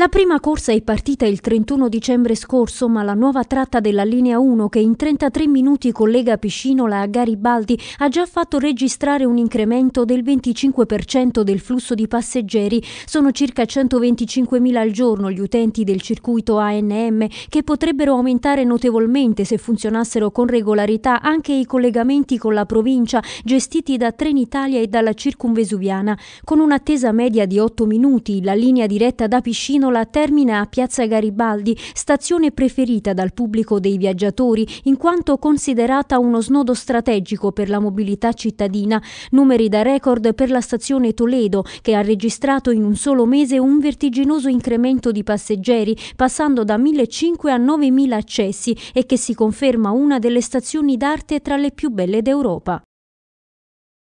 La prima corsa è partita il 31 dicembre scorso, ma la nuova tratta della linea 1 che in 33 minuti collega Piscinola a Garibaldi ha già fatto registrare un incremento del 25% del flusso di passeggeri. Sono circa 125.000 al giorno gli utenti del circuito ANM che potrebbero aumentare notevolmente se funzionassero con regolarità anche i collegamenti con la provincia gestiti da Trenitalia e dalla Circumvesuviana. Con un'attesa media di 8 minuti, la linea diretta da Piscinola Vignola termina a Piazza Garibaldi, stazione preferita dal pubblico dei viaggiatori in quanto considerata uno snodo strategico per la mobilità cittadina, numeri da record per la stazione Toledo che ha registrato in un solo mese un vertiginoso incremento di passeggeri passando da 1.500 a 9.000 accessi e che si conferma una delle stazioni d'arte tra le più belle d'Europa.